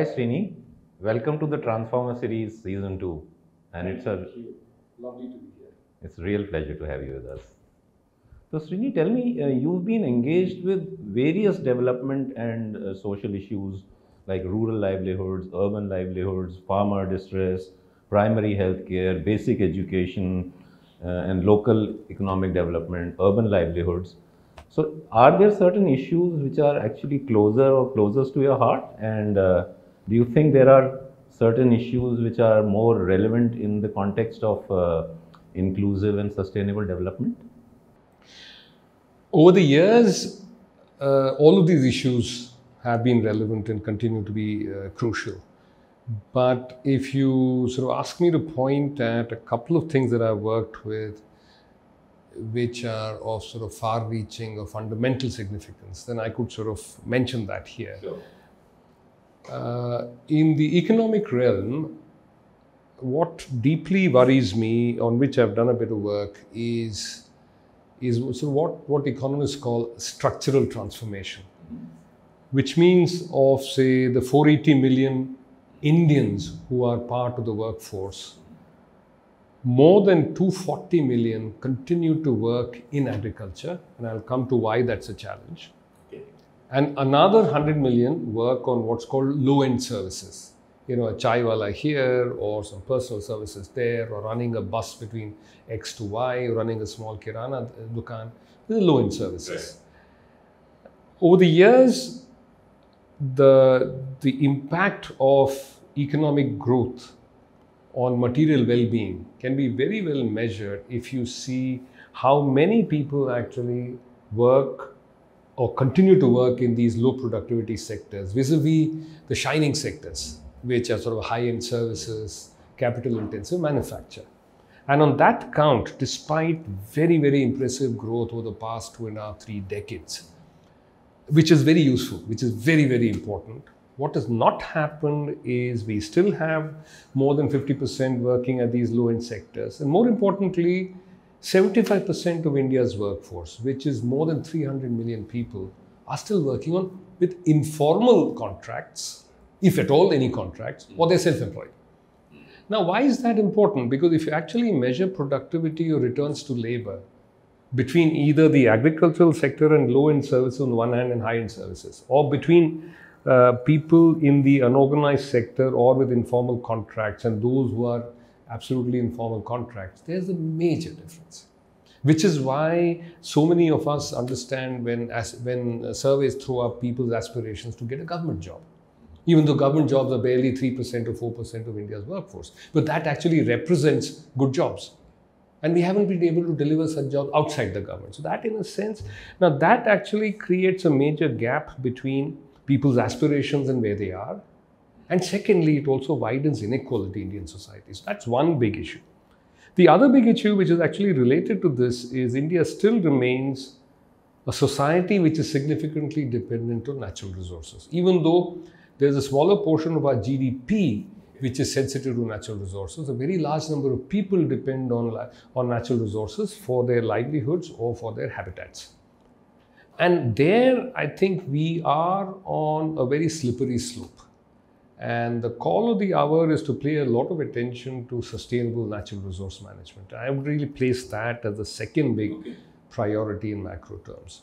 Hi Srini, welcome to the Transformer series season 2 and Thank it's a lovely to be here. It's a real pleasure to have you with us. So Srini, tell me, uh, you've been engaged with various development and uh, social issues like rural livelihoods, urban livelihoods, farmer distress, primary health care, basic education uh, and local economic development, urban livelihoods. So are there certain issues which are actually closer or closest to your heart and uh, do you think there are certain issues which are more relevant in the context of uh, inclusive and sustainable development? Over the years, uh, all of these issues have been relevant and continue to be uh, crucial. But if you sort of ask me to point at a couple of things that I've worked with, which are of sort of far reaching or fundamental significance, then I could sort of mention that here. Sure. Uh, in the economic realm, what deeply worries me, on which I've done a bit of work, is is so what what economists call structural transformation, which means of say the 480 million Indians who are part of the workforce, more than 240 million continue to work in agriculture, and I'll come to why that's a challenge and another 100 million work on what's called low-end services you know a chaiwala here or some personal services there or running a bus between x to y running a small kirana uh, dukan These is low-end services over the years the the impact of economic growth on material well-being can be very well measured if you see how many people actually work or continue to work in these low productivity sectors vis-a-vis the shining sectors, which are sort of high-end services, capital intensive manufacture. And on that count, despite very, very impressive growth over the past two and a half, three decades, which is very useful, which is very, very important. What has not happened is we still have more than 50% working at these low end sectors. And more importantly, 75% of India's workforce, which is more than 300 million people, are still working on with informal contracts, if at all any contracts, or they're self-employed. Now, why is that important? Because if you actually measure productivity or returns to labor between either the agricultural sector and low-end services on one hand and high-end services, or between uh, people in the unorganized sector or with informal contracts and those who are absolutely informal contracts, there's a major difference. Which is why so many of us understand when, as, when surveys throw up people's aspirations to get a government job even though government jobs are barely 3% or 4% of India's workforce. But that actually represents good jobs. And we haven't been able to deliver such jobs outside the government. So, that in a sense, now that actually creates a major gap between people's aspirations and where they are and secondly, it also widens inequality in Indian society. So that's one big issue. The other big issue, which is actually related to this, is India still remains a society which is significantly dependent on natural resources, even though there's a smaller portion of our GDP which is sensitive to natural resources. A very large number of people depend on, on natural resources for their livelihoods or for their habitats. And there, I think we are on a very slippery slope. And the call of the hour is to play a lot of attention to sustainable natural resource management. I would really place that as the second big okay. priority in macro terms.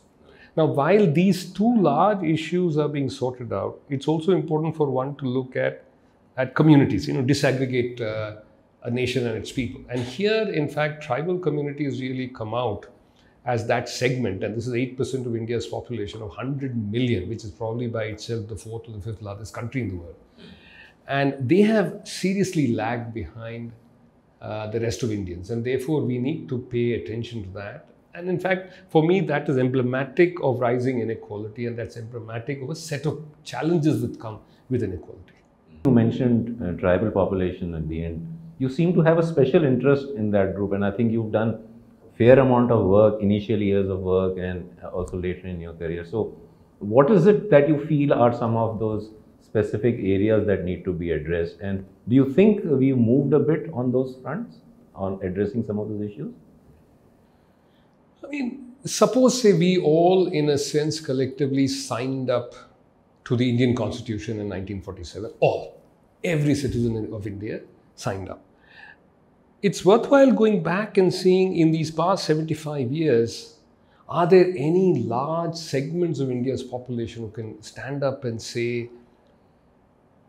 Now, while these two large issues are being sorted out, it's also important for one to look at, at communities, you know, disaggregate uh, a nation and its people. And here, in fact, tribal communities really come out as that segment, and this is 8% of India's population of 100 million, which is probably by itself the fourth or the fifth largest country in the world. And they have seriously lagged behind uh, the rest of Indians. And therefore, we need to pay attention to that. And in fact, for me, that is emblematic of rising inequality, and that's emblematic of a set of challenges that come with inequality. You mentioned uh, tribal population at the end. You seem to have a special interest in that group, and I think you've done fair amount of work, initial years of work, and uh, also later in your career. So, what is it that you feel are some of those specific areas that need to be addressed. And do you think we moved a bit on those fronts on addressing some of those issues? I mean, suppose say we all, in a sense, collectively signed up to the Indian Constitution in 1947. All, every citizen of India signed up. It's worthwhile going back and seeing in these past 75 years are there any large segments of India's population who can stand up and say,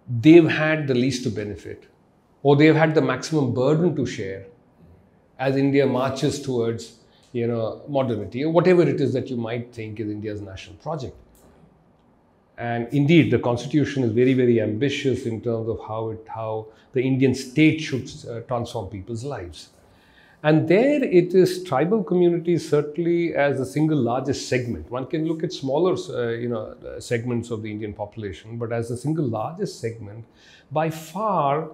they've had the least to benefit or they've had the maximum burden to share as India marches towards you know, modernity or whatever it is that you might think is India's national project. And indeed, the constitution is very, very ambitious in terms of how, it, how the Indian state should uh, transform people's lives. And there it is tribal communities certainly as the single largest segment. One can look at smaller uh, you know, uh, segments of the Indian population, but as the single largest segment, by far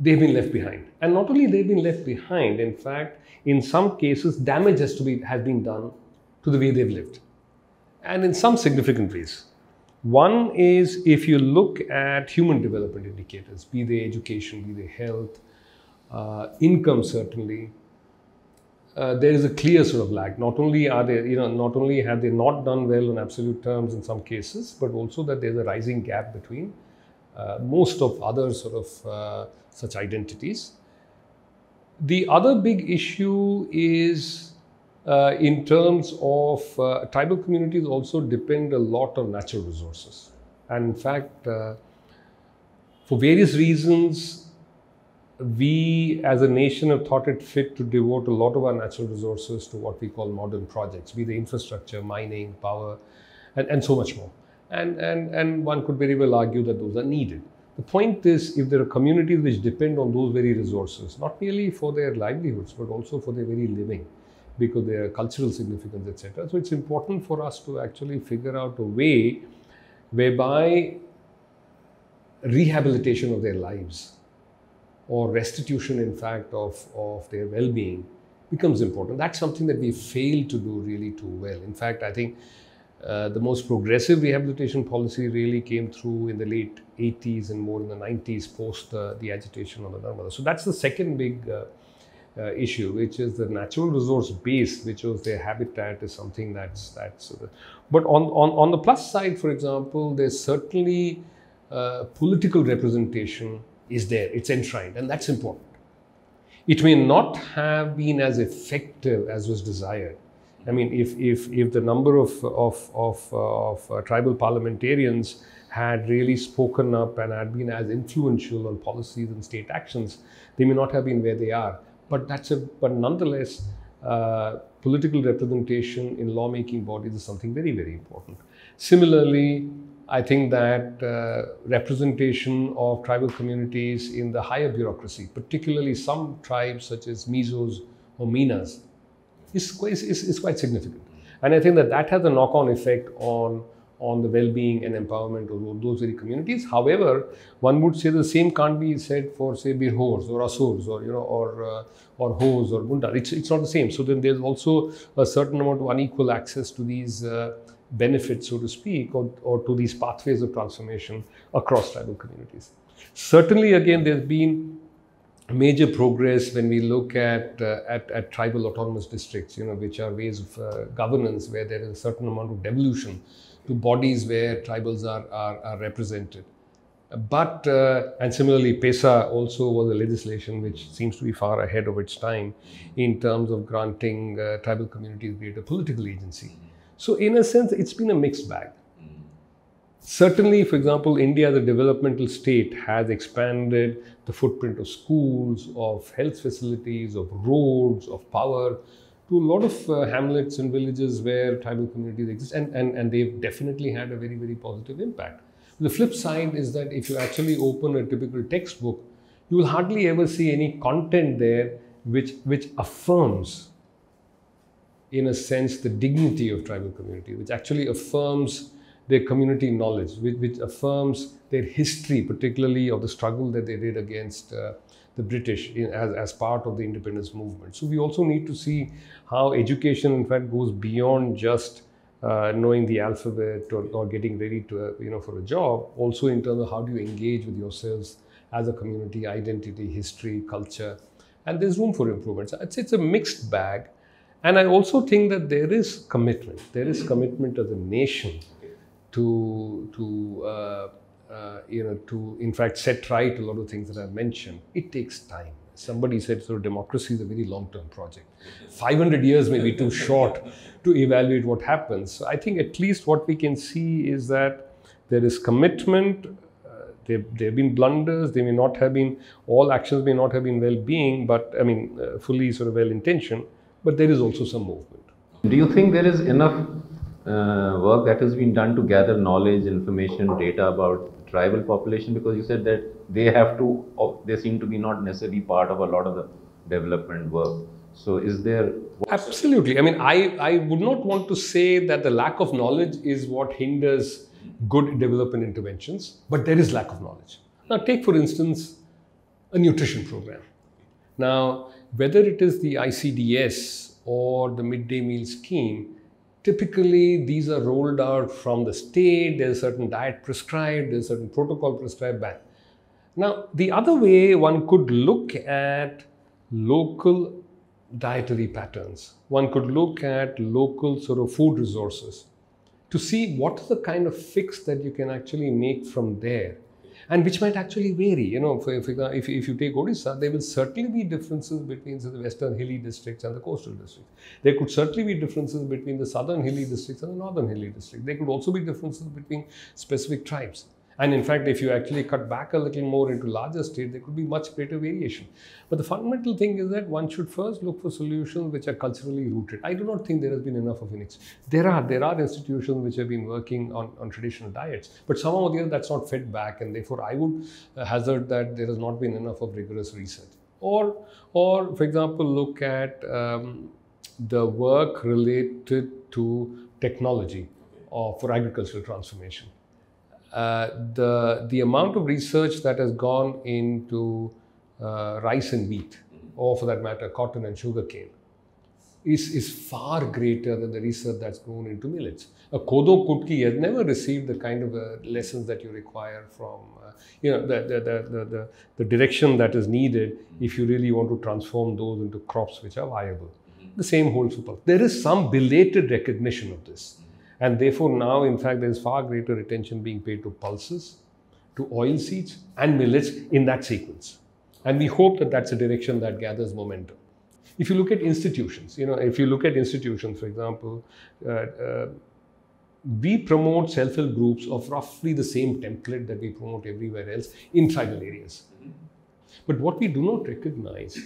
they've been left behind. And not only they've been left behind, in fact, in some cases, damage has, to be, has been done to the way they've lived. And in some significant ways. One is if you look at human development indicators, be they education, be they health, uh, income certainly, uh, there is a clear sort of lag. Not only are they, you know, not only have they not done well in absolute terms in some cases, but also that there's a rising gap between uh, most of other sort of uh, such identities. The other big issue is uh, in terms of uh, tribal communities also depend a lot on natural resources, and in fact, for various reasons, we as a nation have thought it fit to devote a lot of our natural resources to what we call modern projects, be they infrastructure, mining, power, and, and so much more. And, and, and one could very well argue that those are needed. The point is, if there are communities which depend on those very resources, not merely for their livelihoods, but also for their very living, because they are cultural significance, etc. So it's important for us to actually figure out a way whereby rehabilitation of their lives or restitution, in fact, of, of their well being becomes important. That's something that we fail to do really too well. In fact, I think uh, the most progressive rehabilitation policy really came through in the late 80s and more in the 90s post uh, the agitation on the Narmada. So that's the second big uh, uh, issue, which is the natural resource base, which was their habitat, is something that's that's. Uh, but on, on on the plus side, for example, there's certainly uh, political representation is there, it's enshrined, and that's important. It may not have been as effective as was desired. I mean, if, if, if the number of, of, of, uh, of uh, tribal parliamentarians had really spoken up and had been as influential on policies and state actions, they may not have been where they are. But that's a but nonetheless, uh, political representation in lawmaking bodies is something very very important. Similarly, I think that uh, representation of tribal communities in the higher bureaucracy, particularly some tribes such as Mizos or Minas, is quite, is, is quite significant. And I think that that has a knock on effect on, on the well being and empowerment of those very communities. However, one would say the same can't be said for, say, Birhors or Asurs or, you know, or, uh, or Hos or Gundar. It's, it's not the same. So then there's also a certain amount of unequal access to these. Uh, benefit, so to speak, or, or to these pathways of transformation across tribal communities. Certainly, again, there's been major progress when we look at, uh, at, at, tribal autonomous districts, you know, which are ways of uh, governance where there is a certain amount of devolution to bodies where tribals are, are, are represented. But, uh, and similarly, PESA also was a legislation which seems to be far ahead of its time in terms of granting uh, tribal communities greater political agency. So, in a sense, it's been a mixed bag. Certainly, for example, India, the developmental state, has expanded the footprint of schools, of health facilities, of roads, of power to a lot of uh, hamlets and villages where tribal communities exist, and, and, and they've definitely had a very, very positive impact. The flip side is that if you actually open a typical textbook, you will hardly ever see any content there which, which affirms in a sense, the dignity of tribal community, which actually affirms their community knowledge, which, which affirms their history, particularly of the struggle that they did against uh, the British in, as, as part of the independence movement. So we also need to see how education, in fact, goes beyond just uh, knowing the alphabet or, or getting ready to, uh, you know, for a job. Also, in terms of how do you engage with yourselves as a community, identity, history, culture, and there's room for improvement. it's, it's a mixed bag and I also think that there is commitment. There is commitment of the nation to to uh, uh, you know to in fact set right a lot of things that I've mentioned. It takes time. Somebody said so. Democracy is a very long-term project. 500 years may be too short to evaluate what happens. So I think at least what we can see is that there is commitment. Uh, there, there have been blunders. They may not have been all actions may not have been well-being, but I mean uh, fully sort of well-intentioned but there is also some movement. Do you think there is enough uh, work that has been done to gather knowledge, information, data about tribal population? Because you said that they have to, they seem to be not necessarily part of a lot of the development work. So is there... Absolutely. I mean, I, I would not want to say that the lack of knowledge is what hinders good development interventions, but there is lack of knowledge. Now take, for instance, a nutrition program. Now, whether it is the ICDS or the midday meal scheme, typically these are rolled out from the state, there's a certain diet prescribed, there's a certain protocol prescribed by. Now, the other way one could look at local dietary patterns. One could look at local sort of food resources to see what is the kind of fix that you can actually make from there and which might actually vary. You know, for, for if, if you take Odisha, there will certainly be differences between say, the western hilly districts and the coastal districts. There could certainly be differences between the southern hilly districts and the northern hilly districts. There could also be differences between specific tribes. And in fact, if you actually cut back a little more into larger state, there could be much greater variation. But the fundamental thing is that one should first look for solutions which are culturally rooted. I do not think there has been enough of it. There are there are institutions which have been working on, on traditional diets, but somehow or the other that's not fed back, and therefore I would uh, hazard that there has not been enough of rigorous research. Or, or for example, look at um, the work related to technology or uh, for agricultural transformation. Uh, the, the amount of research that has gone into uh, rice and wheat, or for that matter, cotton and sugarcane, is, is far greater than the research that's gone into millets. A Kodo Kutki has never received the kind of uh, lessons that you require from, uh, you know, the, the, the, the, the direction that is needed if you really want to transform those into crops which are viable. Mm-hmm. The same holds for pulse. There is some belated recognition of this and therefore, now in fact, there is far greater attention being paid to pulses, to oil seeds, and millets in that sequence. And we hope that that's a direction that gathers momentum. If you look at institutions, you know, if you look at institutions, for example, uh, uh, we promote self-help groups of roughly the same template that we promote everywhere else in tribal areas. But what we do not recognize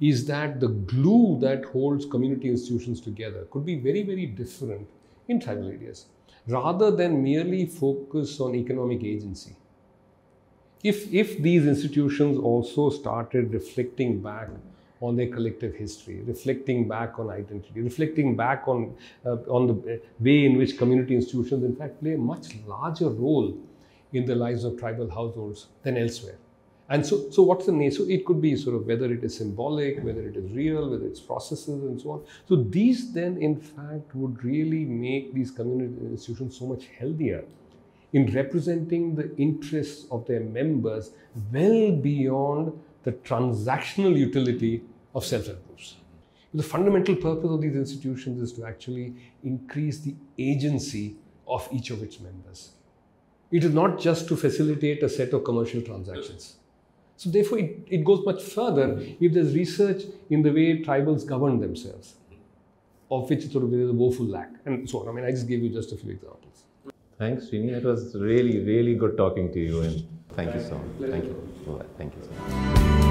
is that the glue that holds community institutions together could be very, very different in tribal areas rather than merely focus on economic agency. If, if these institutions also started reflecting back on their collective history, reflecting back on identity, reflecting back on, uh, on the way in which community institutions, in fact, play a much larger role in the lives of tribal households than elsewhere. And so, so what's the name? So it could be sort of whether it is symbolic, whether it is real, whether it's processes and so on. So these then, in fact, would really make these community institutions so much healthier in representing the interests of their members well beyond the transactional utility of self-help groups. The fundamental purpose of these institutions is to actually increase the agency of each of its members. It is not just to facilitate a set of commercial transactions so therefore, it, it goes much further if there's research in the way tribals govern themselves, of which sort of there is a woeful lack, and so on. I mean, I just gave you just a few examples. Thanks, Srini. It was really, really good talking to you, and thank you so much. Thank you. Thank you so much.